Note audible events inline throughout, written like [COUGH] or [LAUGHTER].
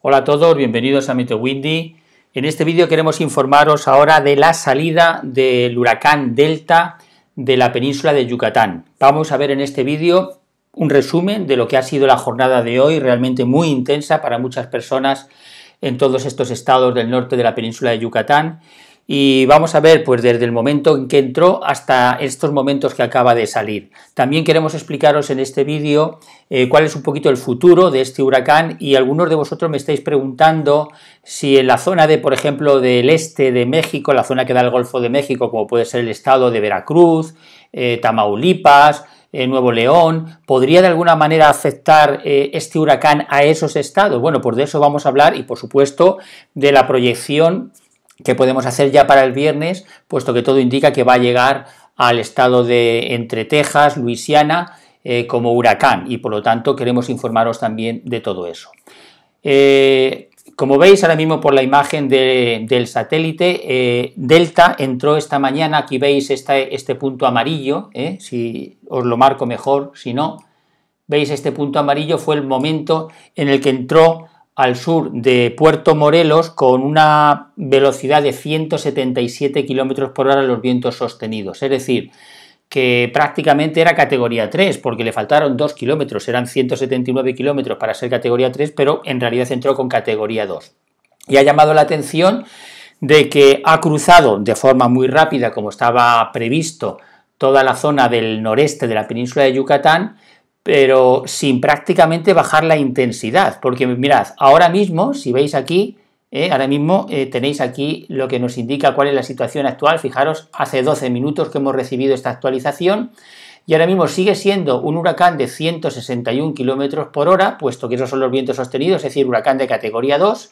Hola a todos, bienvenidos a Meteo Windy. En este vídeo queremos informaros ahora de la salida del huracán Delta de la península de Yucatán. Vamos a ver en este vídeo un resumen de lo que ha sido la jornada de hoy, realmente muy intensa para muchas personas en todos estos estados del norte de la península de Yucatán y vamos a ver pues desde el momento en que entró hasta estos momentos que acaba de salir. También queremos explicaros en este vídeo eh, cuál es un poquito el futuro de este huracán y algunos de vosotros me estáis preguntando si en la zona de, por ejemplo, del este de México, la zona que da el Golfo de México, como puede ser el estado de Veracruz, eh, Tamaulipas, eh, Nuevo León, ¿podría de alguna manera afectar este huracán a esos estados? Bueno, por pues de eso vamos a hablar y por supuesto de la proyección que podemos hacer ya para el viernes, puesto que todo indica que va a llegar al estado de entre Texas, Luisiana, eh, como huracán, y por lo tanto queremos informaros también de todo eso. Eh, como veis ahora mismo por la imagen del satélite, eh, Delta entró esta mañana, aquí veis este punto amarillo, si os lo marco mejor, si no, veis este punto amarillo fue el momento en el que entró al sur de Puerto Morelos con una velocidad de 177 km por hora los vientos sostenidos. Es decir, que prácticamente era categoría 3, porque le faltaron 2 kilómetros, eran 179 kilómetros para ser categoría 3, pero en realidad entró con categoría 2. Y ha llamado la atención de que ha cruzado de forma muy rápida, como estaba previsto, toda la zona del noreste de la península de Yucatán, pero sin prácticamente bajar la intensidad, porque mirad, ahora mismo, si veis aquí, eh, ahora mismo eh, tenéis aquí lo que nos indica cuál es la situación actual. Fijaros, hace 12 minutos que hemos recibido esta actualización y ahora mismo sigue siendo un huracán de 161 km por hora, puesto que esos son los vientos sostenidos, es decir, huracán de categoría 2,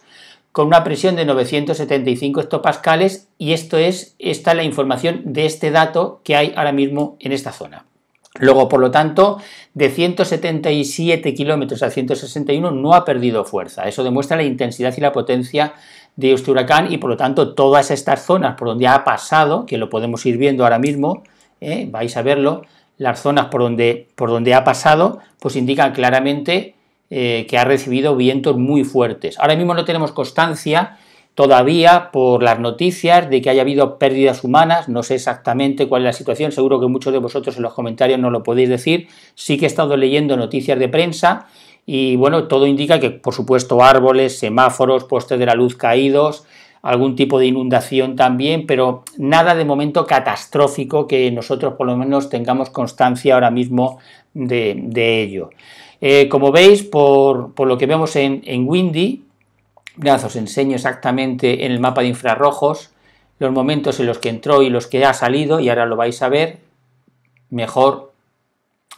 con una presión de 975 hectopascales. Y esto es, esta la información de este dato que hay ahora mismo en esta zona. Luego, por lo tanto, de 177 kilómetros a 161 no ha perdido fuerza. Eso demuestra la intensidad y la potencia de este huracán y, por lo tanto, todas estas zonas por donde ha pasado, que lo podemos ir viendo ahora mismo, ¿eh? vais a verlo, las zonas por donde, por donde ha pasado, pues indican claramente eh, que ha recibido vientos muy fuertes. Ahora mismo no tenemos constancia todavía por las noticias de que haya habido pérdidas humanas, no sé exactamente cuál es la situación, seguro que muchos de vosotros en los comentarios no lo podéis decir, sí que he estado leyendo noticias de prensa y bueno, todo indica que por supuesto árboles, semáforos, postes de la luz caídos, algún tipo de inundación también, pero nada de momento catastrófico que nosotros por lo menos tengamos constancia ahora mismo de, ello. Eh, como veis, por, lo que vemos en Windy, Mirad, os enseño exactamente en el mapa de infrarrojos los momentos en los que entró y los que ha salido, y ahora lo vais a ver. Mejor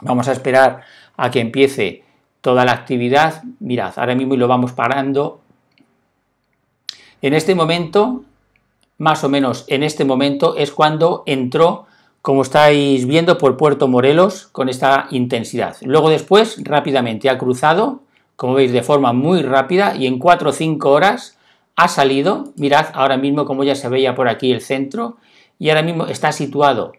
vamos a esperar a que empiece toda la actividad. Mirad, ahora mismo y lo vamos parando. En este momento, más o menos en este momento, es cuando entró, como estáis viendo, por Puerto Morelos con esta intensidad. Luego después, rápidamente, ha cruzado como veis, de forma muy rápida y en 4 o 5 horas ha salido. Mirad ahora mismo como ya se veía por aquí el centro y ahora mismo está situado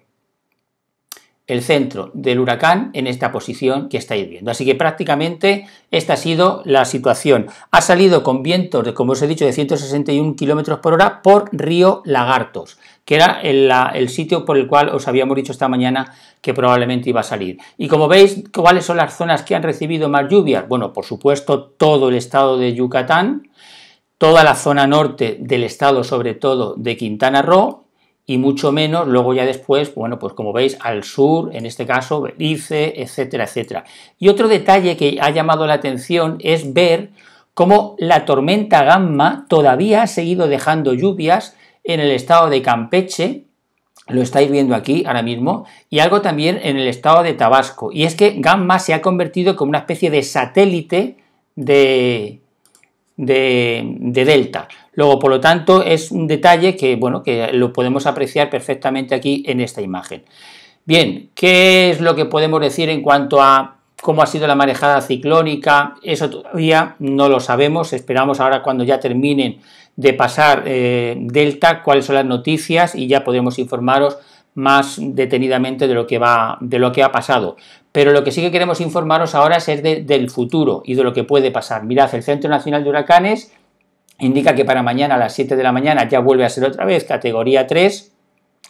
el centro del huracán en esta posición que estáis viendo. Así que prácticamente esta ha sido la situación. Ha salido con vientos, de, como os he dicho, de 161 km por hora por río Lagartos, que era el, el, sitio por el cual os habíamos dicho esta mañana que probablemente iba a salir. Y como veis, ¿cuáles son las zonas que han recibido más lluvias? Bueno, por supuesto, todo el estado de Yucatán, toda la zona norte del estado, sobre todo de Quintana Roo, y mucho menos luego ya después, bueno, pues como veis, al sur, en este caso, Belice, etcétera, etcétera. Y otro detalle que ha llamado la atención es ver cómo la tormenta Gamma todavía ha seguido dejando lluvias en el estado de Campeche, lo estáis viendo aquí ahora mismo, y algo también en el estado de Tabasco. Y es que Gamma se ha convertido como una especie de satélite de, de Delta. Luego, por lo tanto, es un detalle que, bueno, que lo podemos apreciar perfectamente aquí en esta imagen. Bien, ¿qué es lo que podemos decir en cuanto a cómo ha sido la marejada ciclónica? Eso todavía no lo sabemos. Esperamos ahora cuando ya terminen de pasar eh, Delta, cuáles son las noticias y ya podremos informaros más detenidamente de lo que va de lo que ha pasado. Pero lo que sí que queremos informaros ahora es del futuro y de lo que puede pasar. Mirad, el Centro Nacional de Huracanes indica que para mañana a las 7 de la mañana ya vuelve a ser otra vez categoría 3.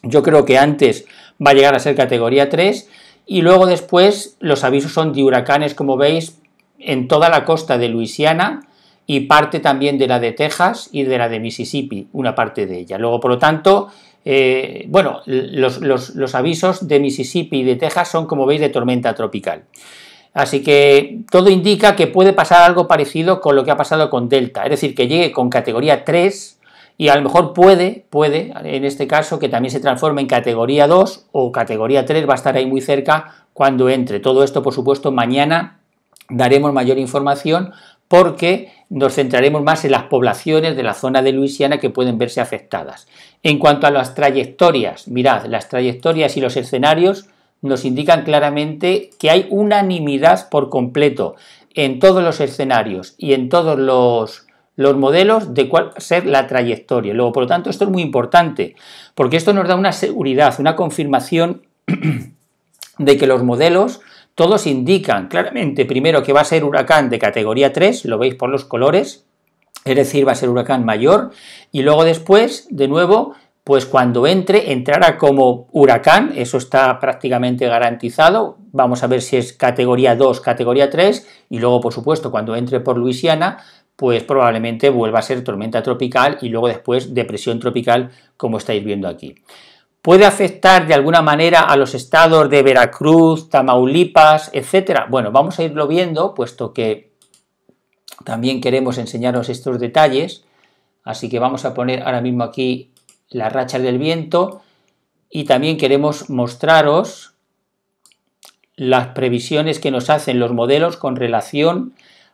Yo creo que antes va a llegar a ser categoría 3. Y luego después los avisos son de huracanes, como veis, en toda la costa de Luisiana y parte también de la de Texas y de la de Mississippi, una parte de ella. Luego, por lo tanto, eh, bueno, los, los avisos de Mississippi y de Texas son, como veis, de tormenta tropical. Así que todo indica que puede pasar algo parecido con lo que ha pasado con Delta, es decir, que llegue con categoría 3 y a lo mejor puede, puede, en este caso, que también se transforme en categoría 2 o categoría 3, va a estar ahí muy cerca cuando entre. Todo esto, por supuesto, mañana daremos mayor información porque nos centraremos más en las poblaciones de la zona de Luisiana que pueden verse afectadas. En cuanto a las trayectorias, mirad, las trayectorias y los escenarios nos indican claramente que hay unanimidad por completo en todos los escenarios y en todos los, los modelos de cuál va a ser la trayectoria. Luego, por lo tanto, esto es muy importante, porque esto nos da una seguridad, una confirmación [CLEARS THROAT] de que los modelos todos indican claramente, primero, que va a ser huracán de categoría 3, lo veis por los colores, es decir, va a ser huracán mayor, y luego después, de nuevo, pues cuando entre, entrará como huracán, eso está prácticamente garantizado. Vamos a ver si es categoría 2, categoría 3, y luego, por supuesto, cuando entre por Luisiana, pues probablemente vuelva a ser tormenta tropical y luego después depresión tropical, como estáis viendo aquí. ¿Puede afectar de alguna manera a los estados de Veracruz, Tamaulipas, etcétera? Bueno, vamos a irlo viendo, puesto que también queremos enseñaros estos detalles. Así que vamos a poner ahora mismo aquí las rachas del viento y también queremos mostraros las previsiones que nos hacen los modelos con relación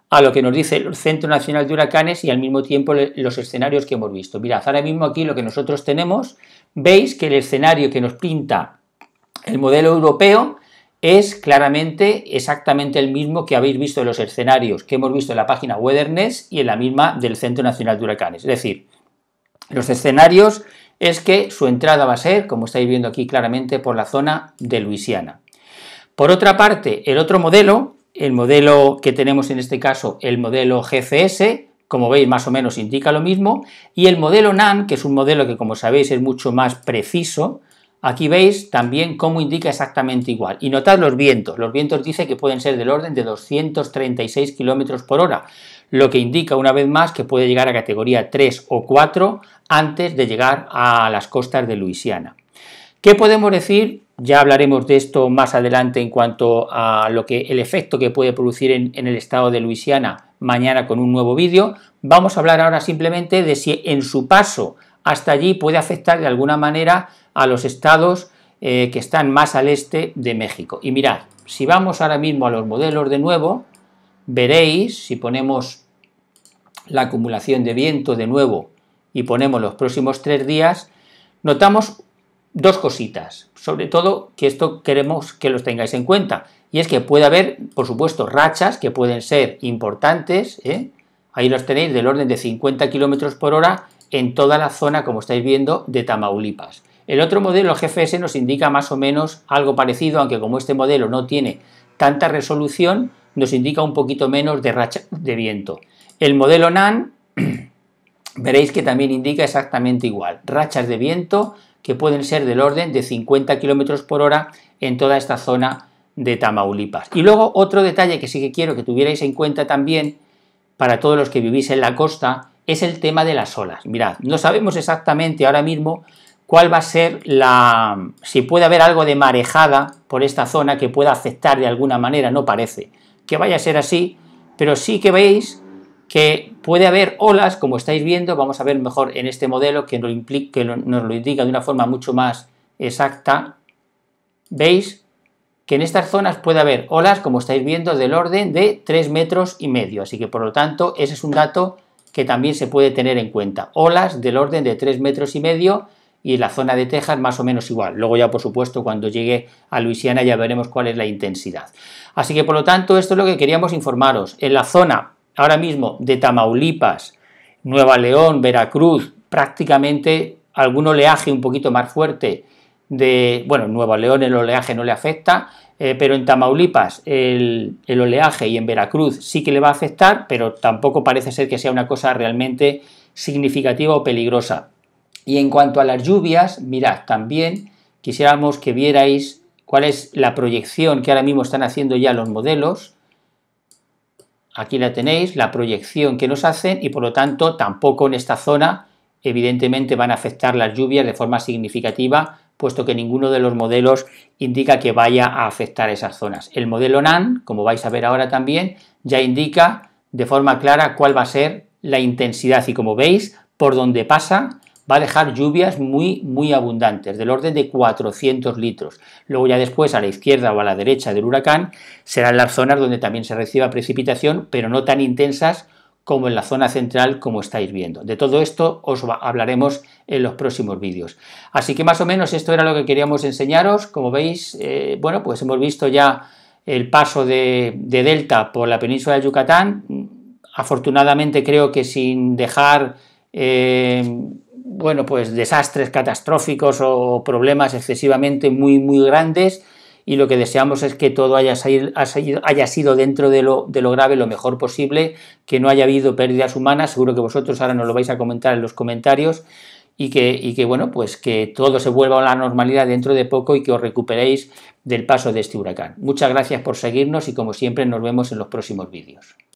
a lo que nos dice el Centro Nacional de Huracanes y al mismo tiempo los escenarios que hemos visto. Mirad, ahora mismo aquí lo que nosotros tenemos, veis que el escenario que nos pinta el modelo europeo es claramente exactamente el mismo que habéis visto en los escenarios que hemos visto en la página Weatherness y en la misma del Centro Nacional de Huracanes. Es decir, los escenarios es que su entrada va a ser, como estáis viendo aquí claramente, por la zona de Luisiana. Por otra parte, el otro modelo, el modelo que tenemos en este caso, el modelo GCS, como veis más o menos indica lo mismo, y el modelo NAN, que es un modelo que como sabéis es mucho más preciso, aquí veis también cómo indica exactamente igual. Y notad los vientos, los vientos dice que pueden ser del orden de 236 km por hora, lo que indica una vez más que puede llegar a categoría 3 o 4 antes de llegar a las costas de Luisiana. ¿Qué podemos decir? Ya hablaremos de esto más adelante en cuanto a lo que el efecto que puede producir en, el estado de Luisiana mañana con un nuevo vídeo. Vamos a hablar ahora simplemente de si en su paso hasta allí puede afectar de alguna manera a los estados eh, que están más al este de México. Y mirad, si vamos ahora mismo a los modelos de nuevo, veréis, si ponemos la acumulación de viento de nuevo y ponemos los próximos tres días, notamos dos cositas, sobre todo que esto queremos que los tengáis en cuenta, y es que puede haber, por supuesto, rachas que pueden ser importantes, ¿eh? ahí los tenéis del orden de 50 kilómetros por hora en toda la zona, como estáis viendo, de Tamaulipas. El otro modelo, el GFS, nos indica más o menos algo parecido, aunque como este modelo no tiene tanta resolución, nos indica un poquito menos de racha de viento. El modelo NAN [CLEARS THROAT] veréis que también indica exactamente igual, rachas de viento que pueden ser del orden de 50 km por hora en toda esta zona de Tamaulipas. Y luego otro detalle que sí que quiero que tuvierais en cuenta también para todos los que vivís en la costa es el tema de las olas. Mirad, no sabemos exactamente ahora mismo cuál va a ser la... si puede haber algo de marejada por esta zona que pueda afectar de alguna manera, no parece que vaya a ser así, pero sí que veis que puede haber olas, como estáis viendo, vamos a ver mejor en este modelo que, nos, nos lo indica de una forma mucho más exacta, veis que en estas zonas puede haber olas, como estáis viendo, del orden de 3 metros y medio, así que por lo tanto ese es un dato que también se puede tener en cuenta, olas del orden de 3 metros y medio y en la zona de Texas más o menos igual. Luego ya, por supuesto, cuando llegue a Luisiana ya veremos cuál es la intensidad. Así que, por lo tanto, esto es lo que queríamos informaros. En la zona ahora mismo de Tamaulipas, Nueva León, Veracruz, prácticamente algún oleaje un poquito más fuerte de, bueno, en Nueva León el oleaje no le afecta, eh, pero en Tamaulipas el, oleaje y en Veracruz sí que le va a afectar, pero tampoco parece ser que sea una cosa realmente significativa o peligrosa. Y en cuanto a las lluvias, mirad, también quisiéramos que vierais cuál es la proyección que ahora mismo están haciendo ya los modelos. Aquí la tenéis, la proyección que nos hacen y por lo tanto tampoco en esta zona evidentemente van a afectar las lluvias de forma significativa, puesto que ninguno de los modelos indica que vaya a afectar esas zonas. El modelo NAN, como vais a ver ahora también, ya indica de forma clara cuál va a ser la intensidad y como veis, por dónde pasa, va a dejar lluvias muy, muy abundantes, del orden de 400 litros. Luego ya después, a la izquierda o a la derecha del huracán, serán las zonas donde también se reciba precipitación, pero no tan intensas como en la zona central, como estáis viendo. De todo esto os hablaremos en los próximos vídeos. Así que más o menos esto era lo que queríamos enseñaros. Como veis, eh, bueno, pues hemos visto ya el paso de, Delta por la península de Yucatán. Afortunadamente creo que sin dejar... Eh, bueno, pues desastres catastróficos o problemas excesivamente muy, muy grandes y lo que deseamos es que todo haya, sido dentro de lo, grave lo mejor posible, que no haya habido pérdidas humanas, seguro que vosotros ahora nos lo vais a comentar en los comentarios, y y que bueno, pues que todo se vuelva a la normalidad dentro de poco y que os recuperéis del paso de este huracán. Muchas gracias por seguirnos y como siempre nos vemos en los próximos vídeos.